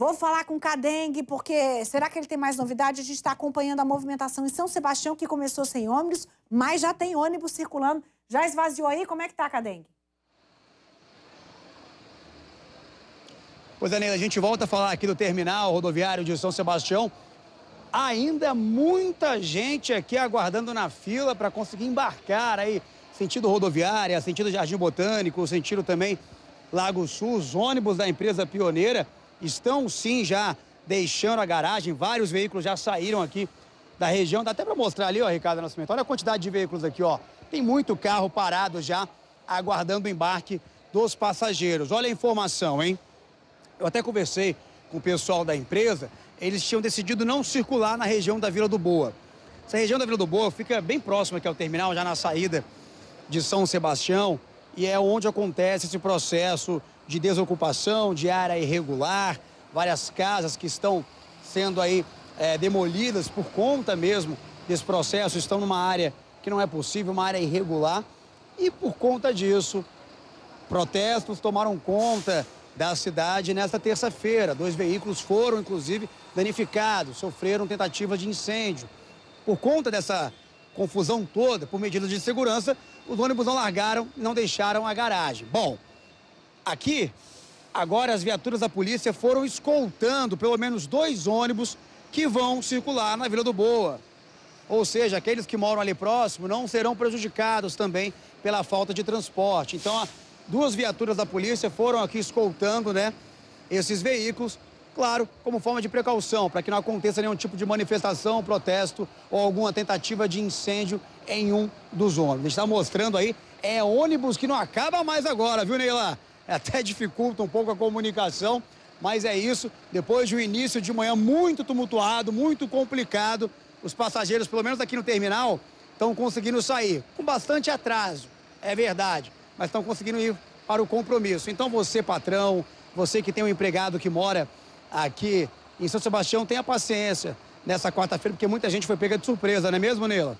Vou falar com o Cadengue, porque será que ele tem mais novidade? A gente está acompanhando a movimentação em São Sebastião, que começou sem ônibus, mas já tem ônibus circulando. Já esvaziou aí? Como é que tá, Cadengue? Pois é, Neila, a gente volta a falar aqui do terminal rodoviário de São Sebastião. Ainda muita gente aqui aguardando na fila para conseguir embarcar aí, sentido rodoviária, sentido Jardim Botânico, sentido também Lago Sul, os ônibus da empresa pioneira estão sim já deixando a garagem, vários veículos já saíram aqui da região. Dá até para mostrar ali, ó, Ricardo Nascimento. Olha a quantidade de veículos aqui, ó. Tem muito carro parado já, aguardando o embarque dos passageiros. Olha a informação, hein? Eu até conversei com o pessoal da empresa, eles tinham decidido não circular na região da Vila do Boa. Essa região da Vila do Boa fica bem próxima aqui ao terminal, já na saída de São Sebastião, e é onde acontece esse processo de desocupação de área irregular, várias casas que estão sendo aí é, demolidas por conta mesmo desse processo, estão numa área que não é possível, uma área irregular, e por conta disso, protestos tomaram conta da cidade nesta terça-feira. Dois veículos foram, inclusive, danificados, sofreram tentativa de incêndio. Por conta dessa confusão toda, por medidas de segurança, os ônibus não largaram não deixaram a garagem. Bom, aqui, agora as viaturas da polícia foram escoltando pelo menos dois ônibus que vão circular na Vila do Boa. Ou seja, aqueles que moram ali próximo não serão prejudicados também pela falta de transporte. Então, duas viaturas da polícia foram aqui escoltando né, esses veículos Claro, como forma de precaução, para que não aconteça nenhum tipo de manifestação, protesto ou alguma tentativa de incêndio em um dos ônibus. A gente está mostrando aí, é ônibus que não acaba mais agora, viu, Neila? É até dificulta um pouco a comunicação, mas é isso. Depois de um início de manhã muito tumultuado, muito complicado, os passageiros, pelo menos aqui no terminal, estão conseguindo sair com bastante atraso, é verdade, mas estão conseguindo ir para o compromisso. Então você, patrão, você que tem um empregado que mora aqui em São Sebastião tenha paciência nessa quarta-feira, porque muita gente foi pega de surpresa, não é mesmo, Neila?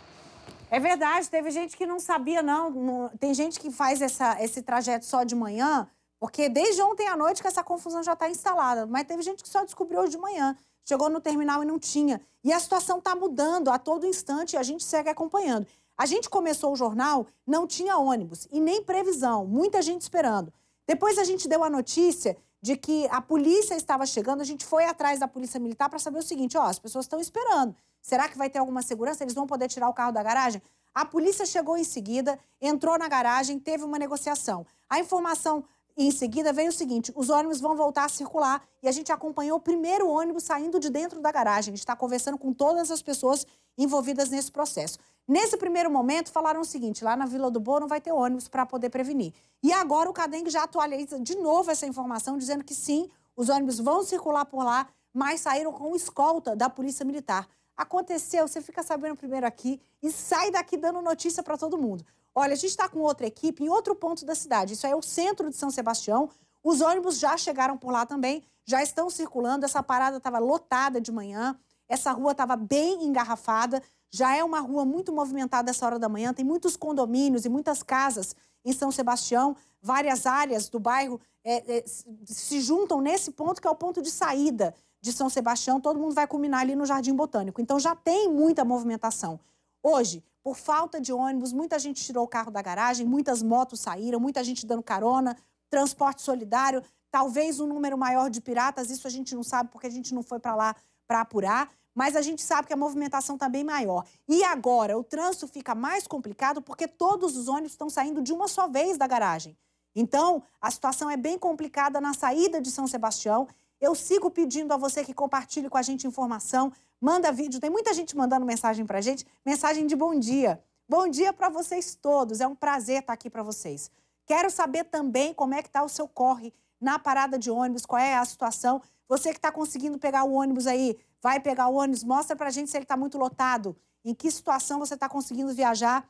É verdade, teve gente que não sabia, não. Tem gente que faz essa, esse trajeto só de manhã, porque desde ontem à noite que essa confusão já está instalada. Mas teve gente que só descobriu hoje de manhã. Chegou no terminal e não tinha. E a situação está mudando a todo instante e a gente segue acompanhando. A gente começou o jornal, não tinha ônibus e nem previsão, muita gente esperando. Depois a gente deu a notícia de que a polícia estava chegando, a gente foi atrás da polícia militar para saber o seguinte, ó, as pessoas estão esperando. Será que vai ter alguma segurança? Eles vão poder tirar o carro da garagem? A polícia chegou em seguida, entrou na garagem, teve uma negociação. A informação e em seguida veio o seguinte: os ônibus vão voltar a circular. E a gente acompanhou o primeiro ônibus saindo de dentro da garagem. A gente está conversando com todas as pessoas envolvidas nesse processo. Nesse primeiro momento, falaram o seguinte: lá na Vila do Boa não vai ter ônibus para poder prevenir. E agora o Cadengue já atualiza de novo essa informação, dizendo que sim, os ônibus vão circular por lá, mas saíram com escolta da Polícia Militar. Aconteceu, você fica sabendo primeiro aqui e sai daqui dando notícia para todo mundo. Olha, a gente está com outra equipe em outro ponto da cidade. Isso é o centro de São Sebastião. Os ônibus já chegaram por lá também, já estão circulando. Essa parada estava lotada de manhã, essa rua estava bem engarrafada. Já é uma rua muito movimentada essa hora da manhã. Tem muitos condomínios e muitas casas em São Sebastião. Várias áreas do bairro é, é, se juntam nesse ponto, que é o ponto de saída de São Sebastião. Todo mundo vai culminar ali no Jardim Botânico. Então já tem muita movimentação. Hoje, por falta de ônibus, muita gente tirou o carro da garagem, muitas motos saíram, muita gente dando carona, transporte solidário, talvez um número maior de piratas, isso a gente não sabe porque a gente não foi para lá para apurar, mas a gente sabe que a movimentação está bem maior. E agora, o trânsito fica mais complicado porque todos os ônibus estão saindo de uma só vez da garagem. Então, a situação é bem complicada na saída de São Sebastião eu sigo pedindo a você que compartilhe com a gente informação, manda vídeo. Tem muita gente mandando mensagem para a gente, mensagem de bom dia. Bom dia para vocês todos. É um prazer estar tá aqui para vocês. Quero saber também como é que está o seu corre na parada de ônibus, qual é a situação. Você que está conseguindo pegar o ônibus aí, vai pegar o ônibus, mostra para a gente se ele está muito lotado, em que situação você está conseguindo viajar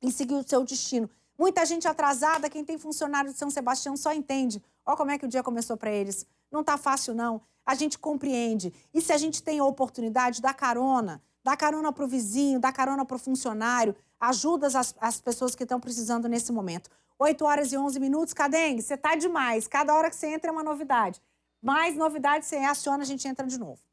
e seguir o seu destino. Muita gente atrasada, quem tem funcionário de São Sebastião só entende. Olha como é que o dia começou para eles. Não está fácil, não. A gente compreende. E se a gente tem a oportunidade, dá carona. Dá carona para o vizinho, dá carona para o funcionário. Ajuda as, as pessoas que estão precisando nesse momento. 8 horas e 11 minutos. Cadengue, você tá demais. Cada hora que você entra é uma novidade. Mais novidades você aciona, a gente entra de novo.